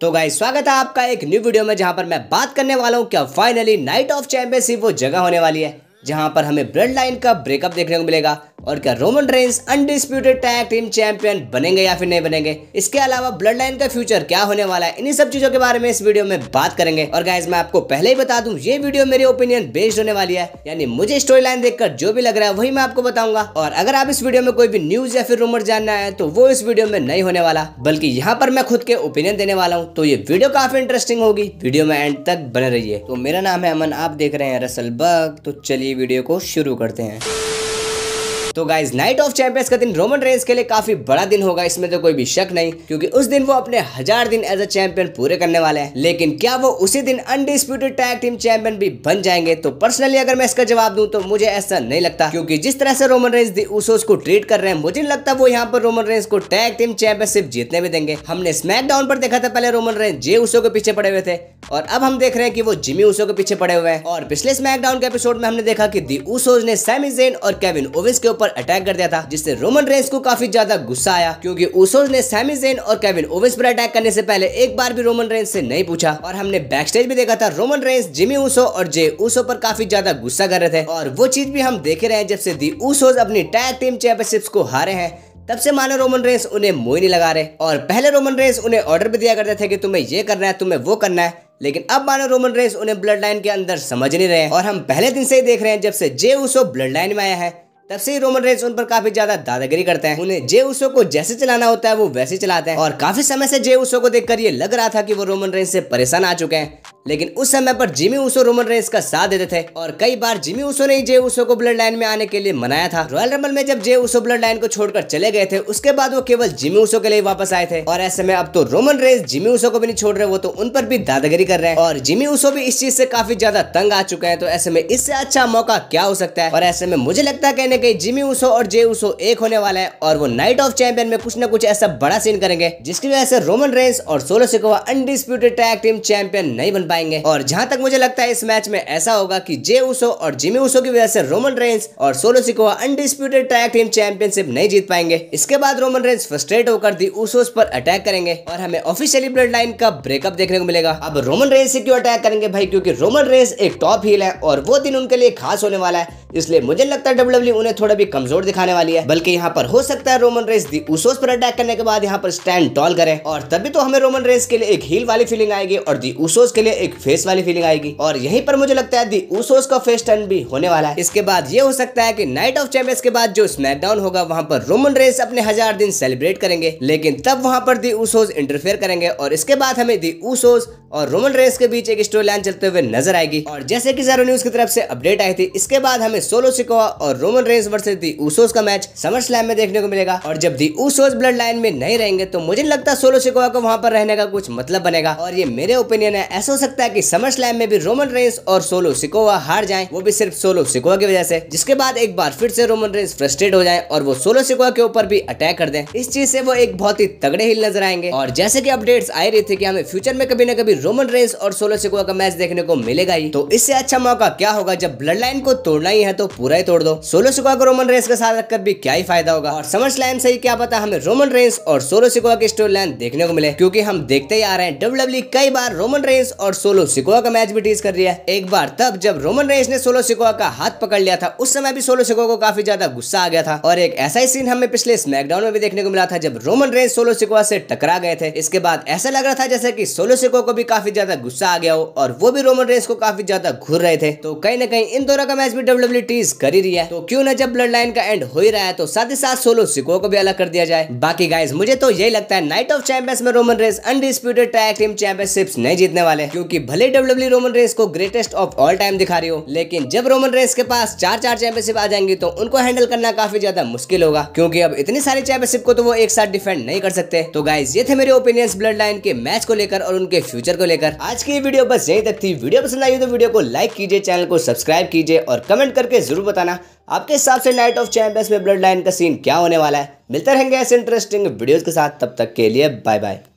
तो गाइस स्वागत है आपका एक न्यू वीडियो में जहां पर मैं बात करने वाला हूं क्या फाइनली नाइट ऑफ चैंपियनशिप वो जगह होने वाली है जहां पर हमें ब्लड लाइन का ब्रेकअप देखने को मिलेगा और क्या Roman Reigns undisputed tag team champion बनेंगे या फिर नहीं बनेंगे इसके अलावा ब्लड लाइन का फ्यूचर क्या होने वाला है इन सब चीजों के बारे में इस वीडियो में बात करेंगे और गाइज मैं आपको पहले ही बता दूं ये वीडियो मेरी ओपिनियन बेस्ड होने वाली है यानी मुझे स्टोरी लाइन देखकर जो भी लग रहा है वही मैं आपको बताऊंगा और अगर आप इस वीडियो में कोई भी न्यूज या फिर रूमर जानना है तो वो इस वीडियो में नहीं होने वाला बल्कि यहाँ पर मैं खुद के ओपिनियन देने वाला हूँ तो ये वीडियो काफी इंटरेस्टिंग होगी वीडियो में एंड तक बने रही तो मेरा नाम है अमन आप देख रहे हैं रसल बग तो चलिए वीडियो को शुरू करते हैं तो गाइज नाइट ऑफ चैंपियंस का दिन रोमन रेंस के लिए काफी बड़ा दिन होगा इसमें तो कोई भी शक नहीं क्योंकि उस दिन वो अपने हजार दिन एज अ चैंपियन पूरे करने वाले हैं लेकिन क्या वो उसी दिन अनडिस्प्यूटेड टैग टीम चैंपियन भी बन जाएंगे तो पर्सनली अगर मैं इसका जवाब दूं तो मुझे ऐसा नहीं लगता क्योंकि जिस तरह से रोमन रेंस दी उसोस को ट्रीट कर रहे हैं मुझे लगता वो यहाँ पर रोमन रेंस को टैग टीम चैंपियनशिप जीतने भी देंगे हमने स्मैकडाउन पर देखा था पहले रोमन रेंस जे उसो के पीछे पड़े हुए थे और अब हम देख रहे हैं कि वो जिमी उसो के पीछे पड़े हुए हैं और पिछले स्मैकडाउन के एपिसोड में हमने देखा कि दी उसोज ने सैमी जेन और केविन ओविस के ऊपर अटैक कर दिया था जिससे रोमन रेंस को काफी ज्यादा गुस्सा आया क्योंकि उसोज ने सैमी जेन और केविन ओवेस पर अटैक करने से पहले एक बार भी रोमन रेंस से नहीं पूछा और हमने बैक स्टेज भी देखा था रोमन रेंस जिमी ऊसो और जे ऊसो पर काफी ज्यादा गुस्सा कर रहे थे और वो चीज भी हम देखे रहे हैं जब से दी ऊसोज अपनी टैग टीम चैंपियनशिप को हारे हैं तब से मानो रोमन रेंस उन्हें मोई नहीं लगा रहे और पहले रोमन रेंस उन्हें ऑर्डर भी दिया करते थे कि तुम्हें ये करना है तुम्हें वो करना है लेकिन अब मानो रोमन रेंस उन्हें ब्लड लाइन के अंदर समझ नहीं रहे और हम पहले दिन से ही देख रहे हैं जब से जे उसो ब्लड लाइन में आया है तब से ही रोमन रेंस उन पर काफी ज्यादा दादागिरी करते हैं उन्हें जे उसो को जैसे चलाना होता है वो वैसे चलाते हैं और काफी समय से जे उसो को देखकर ये लग रहा था कि वो रोमन रेंस से परेशान आ चुके हैं लेकिन उस समय पर जिमी ऊसो रोमन रेंस का साथ देते थे और कई बार जिमी ऊसो ने जे ऊसो को ब्लड लाइन में आने के लिए मनाया था रॉयल रंबल में जब जे उसो ब्लड लाइन को छोड़कर चले गए थे उसके बाद वो केवल जिमी उसो के लिए वापस आए थे और ऐसे में अब तो रोमन रेंस जिमी ऊसो को भी नहीं छोड़ रहे वो तो उन पर भी दादागिरी कर रहे हैं और जिमी ऊसो भी इस चीज से काफी ज्यादा तंग आ चुके हैं तो ऐसे में इससे अच्छा मौका क्या हो सकता है और ऐसे में मुझे लगता है कहने कहीं जिमी ऊसो और जे ऊसो एक होने वाला है और वो नाइट ऑफ चैंपियन में कुछ न कुछ ऐसा बड़ा सीन करेंगे जिसकी वजह से रोमन रेंस और Solo Sikoa undisputed tag team champion नहीं बन पाएंगे और जहां तक मुझे लगता है इस मैच में ऐसा होगा की जे उसो और जिमी उसो की वजह से रोमन रेंस और Solo Sikoa undisputed tag team championship नहीं जीत पाएंगे इसके बाद रोमन रेंस फ्रस्ट्रेट होकर दी उस पर अटैक करेंगे और हमें ऑफिशियली ब्लड लाइन का ब्रेकअप देखने को मिलेगा अब रोमन रेंस से क्यों अटैक करेंगे भाई क्योंकि रोमन रेंस एक टॉप हील है और वो दिन उनके लिए खास होने वाला है इसलिए मुझे लगता है डब्ल्यू e उन्हें थोड़ा भी कमजोर दिखाने वाली है बल्कि यहाँ पर हो सकता है रोमन रेस दी उसोस पर अटैक करने के बाद यहाँ पर स्टैंड टॉल करे और तभी तो हमें रोमन रेस के लिए एक हील वाली फीलिंग आएगी और दी उसोस के लिए एक फेस वाली फीलिंग आएगी और यहीं पर मुझे लगता है दी उसोस का फेस टर्न भी होने वाला है इसके बाद ये हो सकता है की नाइट ऑफ चैंपियंस के बाद जो स्मैकडाउन होगा वहाँ पर रोमन रेस अपने हजार दिन सेलिब्रेट करेंगे लेकिन तब वहाँ पर दी उसोस इंटरफेयर करेंगे और इसके बाद हमें दी उसोस और रोमन रेस के बीच एक स्टोरी लाइन चलते हुए नजर आएगी और जैसे की जारो न्यूज की तरफ से अपडेट आई थी इसके बाद हमें में सोलो सिकोवा और Roman Reigns versus the Usos का मैच समर स्लैम में देखने को मिलेगा और जब दी ऊसोस ब्लड लाइन में नहीं रहेंगे तो मुझे लगता सोलो सिकोवा को वहाँ पर रहने का कुछ मतलब बनेगा और ये मेरे ओपिनियन है ऐसा हो सकता है की समर स्लैम में भी रोमन रेंस और सोलो सिकोवा हार जाए वो भी सिर्फ सोलो सिकोवा की वजह से जिसके बाद एक बार फिर से रोमन रेंस फ्रस्ट्रेट हो जाए और वो सोलो सिकोवा के ऊपर भी अटैक कर दे इस चीज ऐसी वो एक बहुत ही तगड़े हिल नजर आएंगे और जैसे की अपडेट्स आई रही थी की हमें फ्यूचर में कभी न कभी रोमन रेंस और सोलो सिकोवा का मैच देखने को मिलेगा ही तो इससे अच्छा मौका क्या होगा जब ब्लड लाइन को तोड़ना ही है है तो पूरा ही तोड़ दो सोलो सिकुआ को रोमन रेंस के साथ रखकर भी क्या ही फायदा होगा और समझ लाइन से ही क्या पता हमें रोमन रेंस और सोलो सिकुआ की स्टोरी लाइन देखने को मिले क्यूँकी हम देखते ही आ रहे हैं डब्ल्यू e कई बार रोमन रेंस और सोलो सिकुआ का मैच भी टीज कर रही है एक बार तब जब रोमन रेंस ने सोलो सिकुआ का हाथ पकड़ लिया था उस समय भी सोलो सिकुआ को काफी ज्यादा गुस्सा आ गया था और एक ऐसा ही सीन हमें पिछले स्मैकडाउन में भी देखने को मिला था जब रोमन रेंस सोलो सिकुआ से टकरा गए थे इसके बाद ऐसा लग रहा था जैसे कि सोलो सिकोआ को भी काफी ज्यादा गुस्सा आ गया हो और वो भी रोमन रेंस को काफी ज्यादा घूर रहे थे तो कहीं ना कहीं इन दोनों का मैच भी डब्ल्यू भी कर ही रही है तो क्यों ना जब ब्लड लाइन का एंड हो ही रहा है तो साथ ही साथ सोलो सिको को भी अलग कर दिया जाए बाकी गाइज मुझे तो यही लगता है नाइट ऑफ चैंपियंस में Roman Reigns undisputed tag team championship नहीं जीतने वाले क्योंकि भले डब्ल्यू रोमन रेस को ग्रेटेस्ट ऑफ ऑल टाइम दिखा रही हो लेकिन जब रोमन रेस के पास चार चार चैंपियनशिप आ जाएंगी तो उनको हैंडल करना काफी ज्यादा मुश्किल होगा क्योंकि अब इतनी सारी चैंपियनशिप को तो वो एक साथ डिफेंड नहीं कर सकते तो गाइज ये थे मेरे ओपिनियंस ब्लड लाइन के मैच को लेकर और उनके फ्यूचर को लेकर आज की वीडियो बस यही तक थी वीडियो पसंद आई तो वीडियो को लाइक कीजिए चैनल को सब्सक्राइब कीजिए और कमेंट करके करके ज़रूर बताना आपके हिसाब से नाइट ऑफ चैंपियंस में ब्लड लाइन का सीन क्या होने वाला है मिलते रहेंगे ऐसे इंटरेस्टिंग वीडियोज़ के साथ तब तक के लिए बाय बाय